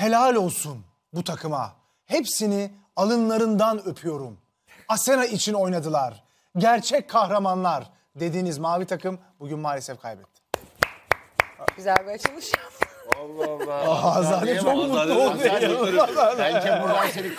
helal olsun bu takıma. Hepsini alınlarından öpüyorum. Asena için oynadılar. Gerçek kahramanlar dediğiniz mavi takım bugün maalesef kaybetti. Güzel bir açılış. Allah Allah. Aa, Azade çok mutlu oldu. Azade, buradan seni Azade,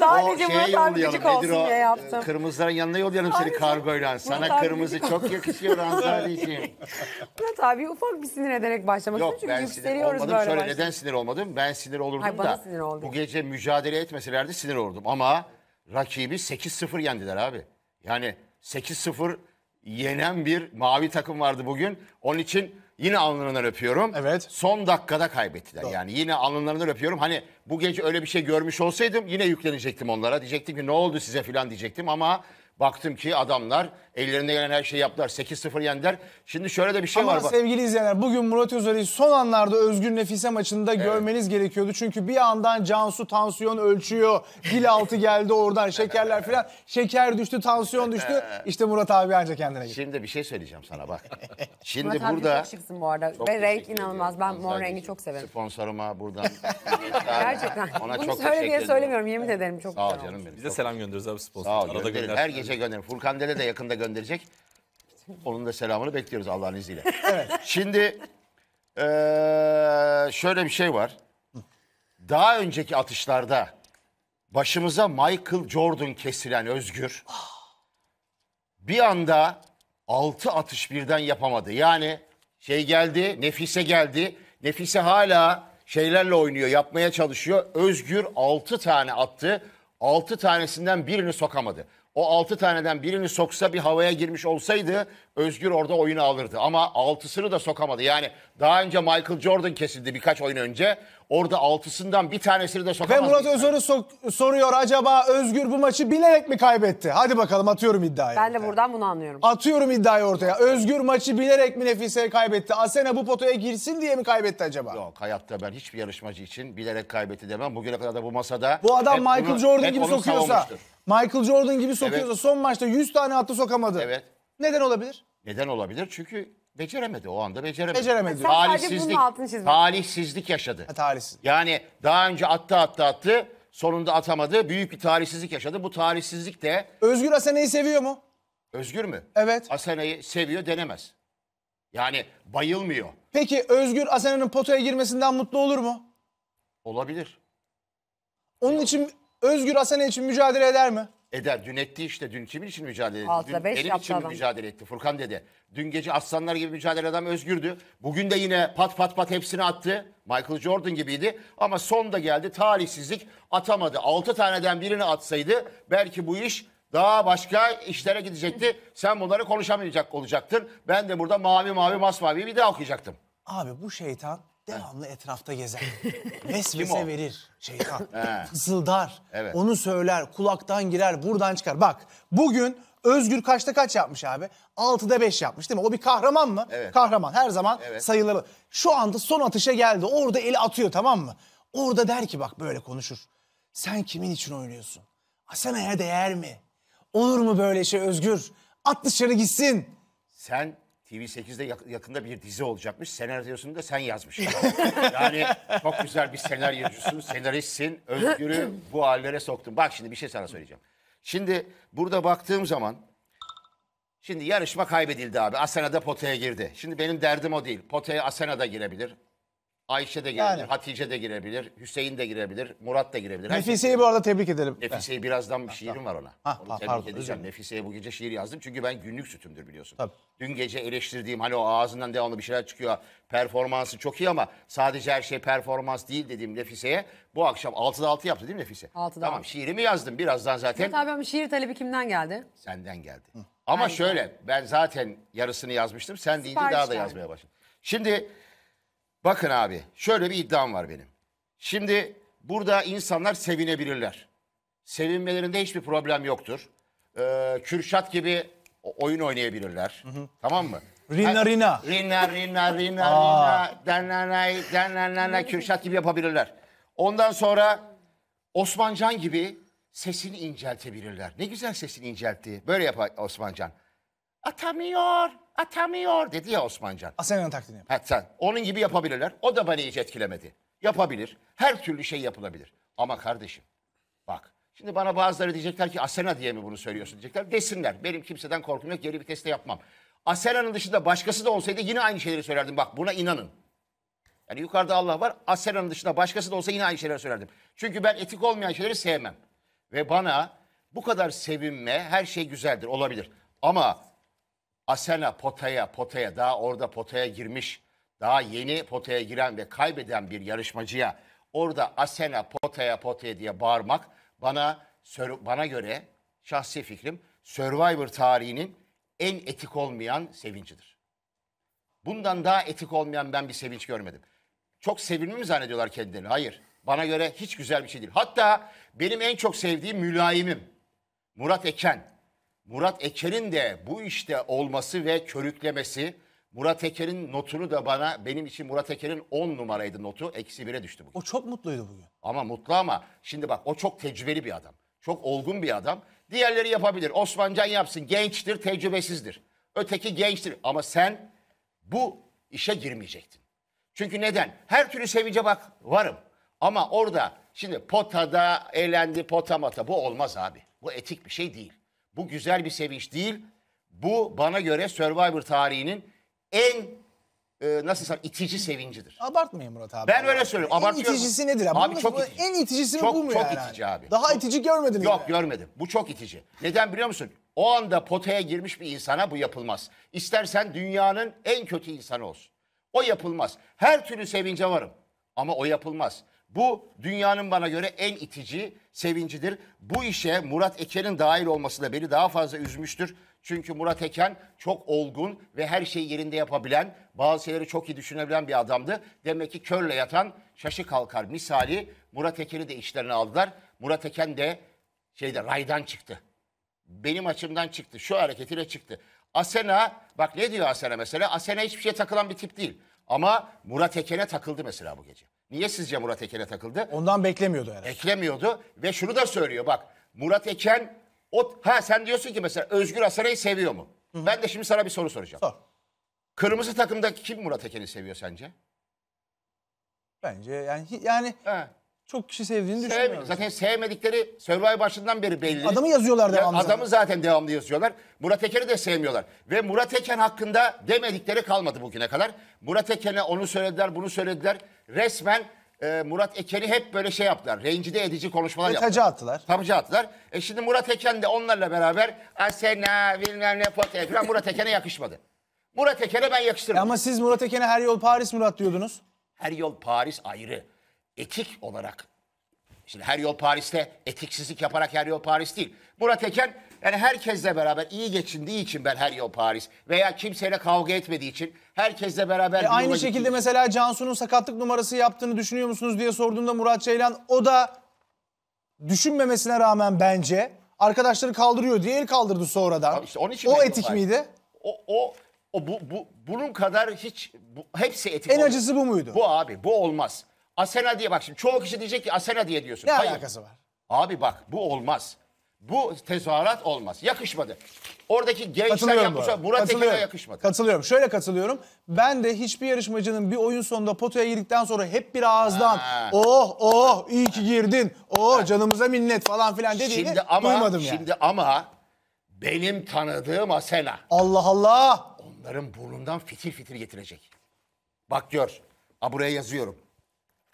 Sadece Murat abi olsun diye yaptım. Kırmızıların yanına yollayalım seni kargoyla. Sana abi kırmızı gıcık çok yakışıyor Hanzadeciğim. Murat abi ufak bir sinir ederek başlamak Yok ben Çünkü sinir yükseliyoruz olmadım. böyle Şöyle neden sinir olmadım? Ben sinir olurdum Ay, da. sinir Bu gece mücadele etmeselerdi sinir olurdum. Ama rakibi 8-0 yendiler abi. Yani 8-0 yenen bir mavi takım vardı bugün. Onun için Yine alnından öpüyorum. Evet. Son dakikada kaybettiler. Doğru. Yani yine alnından öpüyorum. Hani bu gece öyle bir şey görmüş olsaydım yine yüklenecektim onlara. Diyecektim ki ne oldu size filan diyecektim ama baktım ki adamlar Ellerinde gelen her şeyi yaptılar. 8-0 yendiler. Şimdi şöyle de bir şey Ama var. Ama sevgili izleyenler bugün Murat Özer'i son anlarda Özgür Nefise maçında evet. görmeniz gerekiyordu. Çünkü bir yandan Cansu tansiyon ölçüyor. Dil altı geldi oradan şekerler falan. Şeker düştü, tansiyon düştü. İşte Murat abi ancak kendine gitti. Şimdi bir şey söyleyeceğim sana bak. Şimdi Murat burada... Murat abi çok bu arada. Çok Ve renk inanılmaz. Ben mor rengi çok severim. Sponsoruma buradan. Gerçekten. Ona Bunu çok söyle diye söylemiyorum. Yemin ederim çok Sağ ol canım benim. Bize selam gönderiyoruz abi sponsor. Sağ ol. Her gece gönderin. Furkan Dede de yakında gönderecek. Onun da selamını bekliyoruz Allah'ın izniyle. evet. Şimdi ee, şöyle bir şey var. Daha önceki atışlarda başımıza Michael Jordan kesilen Özgür bir anda altı atış birden yapamadı. Yani şey geldi, Nefise geldi. Nefise hala şeylerle oynuyor, yapmaya çalışıyor. Özgür altı tane attı. altı tanesinden birini sokamadı o 6 taneden birini soksa bir havaya girmiş olsaydı Özgür orada oyunu alırdı. Ama 6'sını da sokamadı. Yani daha önce Michael Jordan kesildi birkaç oyun önce. Orada 6'sından bir tanesini de sokamadı. Ve Murat Özör'ü so- soruyor acaba Özgür bu maçı bilerek mi kaybetti? Hadi bakalım atıyorum iddiayı. Ben de buradan bunu anlıyorum. Atıyorum iddiayı ortaya. Özgür maçı bilerek mi Nefise'ye kaybetti? Asena bu potaya girsin diye mi kaybetti acaba? Yok hayatta ben hiçbir yarışmacı için bilerek kaybetti demem. Bugüne kadar da bu masada... Bu adam Michael bunu, Jordan gibi sokuyorsa... Michael Jordan gibi sokuyorsa Evet. son maçta 100 tane attı sokamadı. Evet. Neden olabilir? Neden olabilir? Çünkü beceremedi o anda beceremedi. Beceremedi. Sen talihsizlik yaşadı. Ha, talihsiz. Yani daha önce attı attı attı sonunda atamadı. Büyük bir talihsizlik yaşadı. Bu talihsizlik de Özgür Asena'yı seviyor mu? Özgür mü? Evet. Asena'yı seviyor denemez. Yani bayılmıyor. Peki Özgür Asena'nın potaya girmesinden mutlu olur mu? Olabilir. Onun için Özgür Asane için mücadele eder mi? Eder. Dün etti işte. Dün kimin için mücadele etti? Altıda dün benim için adam. mücadele etti. Furkan dedi. Dün gece aslanlar gibi mücadele adam özgürdü. Bugün de yine pat pat pat hepsini attı. Michael Jordan gibiydi. Ama son da geldi. Talihsizlik atamadı. Altı taneden birini atsaydı belki bu iş daha başka işlere gidecekti. Sen bunları konuşamayacak olacaktın. Ben de burada mavi mavi masmavi bir daha okuyacaktım. Abi bu şeytan devamlı etrafta gezer. Vesvese verir şeytan. Fısıldar. Evet. Onu söyler, kulaktan girer, buradan çıkar. Bak bugün Özgür kaçta kaç yapmış abi? 6'da 5 yapmış değil mi? O bir kahraman mı? Evet. Kahraman. Her zaman evet. sayıları. Şu anda son atışa geldi. Orada eli atıyor tamam mı? Orada der ki bak böyle konuşur. Sen kimin için oynuyorsun? Asena'ya değer mi? Olur mu böyle şey Özgür? At dışarı gitsin. Sen TV8'de yakında bir dizi olacakmış. Senaryosunu da sen yazmışsın. yani çok güzel bir senaryocusun, senaristsin. Özgür'ü bu hallere soktun. Bak şimdi bir şey sana söyleyeceğim. Şimdi burada baktığım zaman şimdi yarışma kaybedildi abi. Asena da potaya girdi. Şimdi benim derdim o değil. Potaya Asena da girebilir. Ayşe de girebilir, Yani. Hatice de girebilir, Hüseyin de girebilir, Murat da girebilir. Şey Nefise'yi bu arada tebrik edelim. Nefise'yi birazdan bir şiirim var ona. Ha, Onu tebrik pardon, edeceğim. Nefise'ye bu gece şiir yazdım çünkü ben günlük sütümdür biliyorsun. Tabii. Dün gece eleştirdiğim hani o ağzından devamlı bir şeyler çıkıyor. Performansı çok iyi ama sadece her şey performans değil dediğim Nefise'ye bu akşam 6'da 6 yaptı değil mi Nefise? 6'da Tamam altı. şiirimi yazdım birazdan zaten Tabii ama şiir talebi kimden geldi? senden geldi. Ama şöyle ben zaten yarısını yazmıştım. Sen deyince daha da yazmaya başladım. Şimdi Bakın abi şöyle bir iddiam var benim. Şimdi burada insanlar sevinebilirler. Sevinmelerinde hiçbir problem yoktur. Ee, Kürşat gibi oyun oynayabilirler. Hı hı. Tamam mı? Rina Rina. Rina Rina Rina Rina. Denlanay denlanay Kürşat gibi yapabilirler. Ondan sonra Osmancan gibi sesini inceltebilirler. Ne güzel sesini inceltti. Böyle yapar Osmancan. Atamıyor atamıyor dedi ya Osmancan. Asena'nın taklidini yap. Ha, sen. Onun gibi yapabilirler. O da beni hiç etkilemedi. Yapabilir. Her türlü şey yapılabilir. Ama kardeşim bak Şimdi bana bazıları diyecekler ki Asena diye mi bunu söylüyorsun diyecekler. Desinler. Benim kimseden korkum yok. Geri teste yapmam. Asena'nın dışında başkası da olsaydı yine aynı şeyleri söylerdim. Bak buna inanın. Yani yukarıda Allah var. Asena'nın dışında başkası da olsa yine aynı şeyleri söylerdim. Çünkü ben etik olmayan şeyleri sevmem. Ve bana bu kadar sevinme her şey güzeldir olabilir. Ama Asena potaya potaya daha orada potaya girmiş daha yeni potaya giren ve kaybeden bir yarışmacıya orada Asena potaya potaya diye bağırmak bana bana göre şahsi fikrim Survivor tarihinin en etik olmayan sevincidir. Bundan daha etik olmayan ben bir sevinç görmedim. Çok sevimli mi zannediyorlar kendilerini? Hayır. Bana göre hiç güzel bir şey değil. Hatta benim en çok sevdiğim mülayimim Murat Eken Murat Eker'in de bu işte olması ve körüklemesi Murat Eker'in notunu da bana benim için Murat Eker'in 10 numaraydı notu eksi 1'e düştü bugün. O çok mutluydu bugün. Ama mutlu ama şimdi bak o çok tecrübeli bir adam. Çok olgun bir adam. Diğerleri yapabilir. Osmancan yapsın. Gençtir, tecrübesizdir. Öteki gençtir. Ama sen bu işe girmeyecektin. Çünkü neden? Her türlü sevince bak varım. Ama orada şimdi potada eğlendi pota mata bu olmaz abi. Bu etik bir şey değil. Bu güzel bir sevinç değil. Bu bana göre Survivor tarihinin en e, nasıl sen itici sevincidir. Abartmayın Murat abi. Ben öyle söylüyorum. En Abartıyorum. iticisi nedir abi? Abi çok itici. En iticisi mi çok, bu mu Çok yani? itici abi. Daha çok, itici görmediniz Yok mi? görmedim. Bu çok itici. Neden biliyor musun? O anda potaya girmiş bir insana bu yapılmaz. İstersen dünyanın en kötü insanı olsun. O yapılmaz. Her türlü sevince varım. Ama o yapılmaz. Bu dünyanın bana göre en itici sevincidir. Bu işe Murat Eken'in dahil olması da beni daha fazla üzmüştür. Çünkü Murat Eken çok olgun ve her şeyi yerinde yapabilen, bazı şeyleri çok iyi düşünebilen bir adamdı. Demek ki körle yatan şaşı kalkar misali Murat Eken'i de işlerine aldılar. Murat Eken de şeyde raydan çıktı. Benim açımdan çıktı. Şu hareketiyle çıktı. Asena bak ne diyor Asena mesela? Asena hiçbir şeye takılan bir tip değil. Ama Murat Eken'e takıldı mesela bu gece. Niye sizce Murat Eken'e takıldı? Ondan beklemiyordu herhalde. Beklemiyordu ve şunu da söylüyor bak. Murat Eken o ha sen diyorsun ki mesela Özgür Asaray'ı seviyor mu? Hı-hı. Ben de şimdi sana bir soru soracağım. Sor. Kırmızı takımda kim Murat Eken'i seviyor sence? Bence yani yani çok kişi sevdiğini Sev, düşünmüyorum. Zaten sevmedikleri Survivor başından beri belli. Adamı yazıyorlar devamlı. Ya, adamı zaten devamlı yazıyorlar. Murat Eker'i de sevmiyorlar. Ve Murat Eken hakkında demedikleri kalmadı bugüne kadar. Murat Eken'e onu söylediler, bunu söylediler. Resmen e, Murat Eken'i hep böyle şey yaptılar. Rencide edici konuşmalar yaptılar. Taca attılar. Taca attılar. E şimdi Murat Eken de onlarla beraber Asena bilmem ne fotoğrafı falan Murat Eken'e yakışmadı. Murat Eken'e ben yakıştırdım. ama siz Murat Eken'e her yol Paris Murat diyordunuz. Her yol Paris ayrı etik olarak Şimdi her yol Paris'te etiksizlik yaparak her yol Paris değil. Murat Eken yani herkesle beraber iyi geçindiği için ben her yol Paris veya kimseyle kavga etmediği için herkesle beraber... E aynı şekilde gittiğim. mesela Cansu'nun sakatlık numarası yaptığını düşünüyor musunuz diye sorduğumda Murat Ceylan o da düşünmemesine rağmen bence arkadaşları kaldırıyor diye el kaldırdı sonradan. Abi onun için o etik Paris. miydi? O, o, o bu, bu, bunun kadar hiç bu, hepsi etik. En oldu. acısı bu muydu? Bu abi bu olmaz. Asena diye bak şimdi çoğu kişi diyecek ki Asena diye diyorsun. Ne Hayır. alakası var? Abi bak bu olmaz. Bu tezahürat olmaz. Yakışmadı. Oradaki gençler yapmışlar Murat Ekin'e yakışmadı. Katılıyorum. Şöyle katılıyorum. Ben de hiçbir yarışmacının bir oyun sonunda potaya girdikten sonra hep bir ağızdan Ha. oh oh iyi ki girdin. Oh canımıza minnet falan filan dediğini Şimdi ama duymadım yani. şimdi ama benim tanıdığım Asena Allah Allah. onların burnundan fitil fitil getirecek. Bak gör. Ha buraya yazıyorum.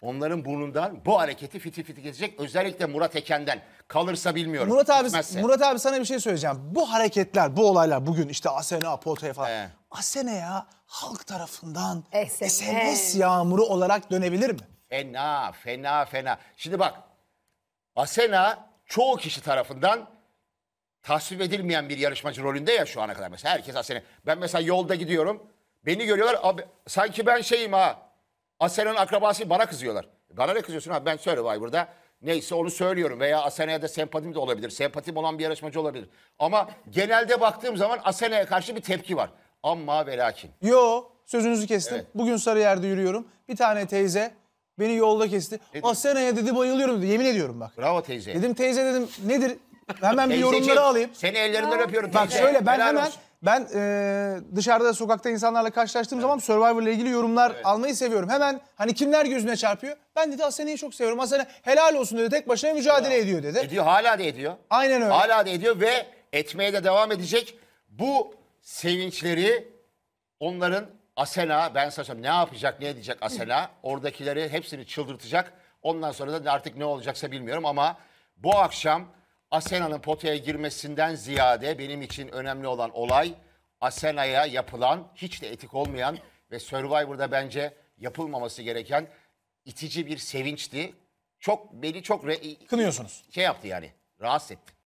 Onların burnundan bu hareketi fiti fiti geçecek. Özellikle Murat Eken'den. Kalırsa bilmiyorum. Murat abi, Gitmezse. Murat abi sana bir şey söyleyeceğim. Bu hareketler, bu olaylar bugün işte Asena, Potoya falan. He. Asena ya halk tarafından SMS. SMS yağmuru olarak dönebilir mi? Fena, fena, fena. Şimdi bak Asena çoğu kişi tarafından tasvip edilmeyen bir yarışmacı rolünde ya şu ana kadar. Mesela herkes Asena. Ben mesela yolda gidiyorum. Beni görüyorlar abi, sanki ben şeyim ha Asena'nın akrabası bana kızıyorlar. Bana ne kızıyorsun abi ben Vay burada. neyse onu söylüyorum veya Asena'ya da sempatim de olabilir. Sempatim olan bir yarışmacı olabilir. Ama genelde baktığım zaman Asena'ya karşı bir tepki var. Amma ve lakin. Yo sözünüzü kestim. Evet. Bugün yerde yürüyorum. Bir tane teyze beni yolda kesti. Dedim. Asena'ya dedi bayılıyorum dedi. Yemin ediyorum bak. Bravo teyze. Dedim teyze dedim nedir? Hemen bir yorumları alayım. Seni ellerinden öpüyorum. Bak şöyle ben Helal hemen olsun. Ben e, dışarıda sokakta insanlarla karşılaştığım evet. zaman Survivor ile ilgili yorumlar evet. almayı seviyorum. Hemen hani kimler gözüne çarpıyor? Ben dedi Asena'yı çok seviyorum. Asena helal olsun dedi. Tek başına mücadele ya. ediyor dedi. Ediyor hala da ediyor. Aynen öyle. Hala da ediyor ve etmeye de devam edecek. Bu sevinçleri onların Asena ben sana ne yapacak ne edecek Asena oradakileri hepsini çıldırtacak. Ondan sonra da artık ne olacaksa bilmiyorum ama bu akşam Asena'nın potaya girmesinden ziyade benim için önemli olan olay Asena'ya yapılan hiç de etik olmayan ve Survivor'da bence yapılmaması gereken itici bir sevinçti. Çok beni çok re- Kınıyorsunuz. şey yaptı yani rahatsız etti.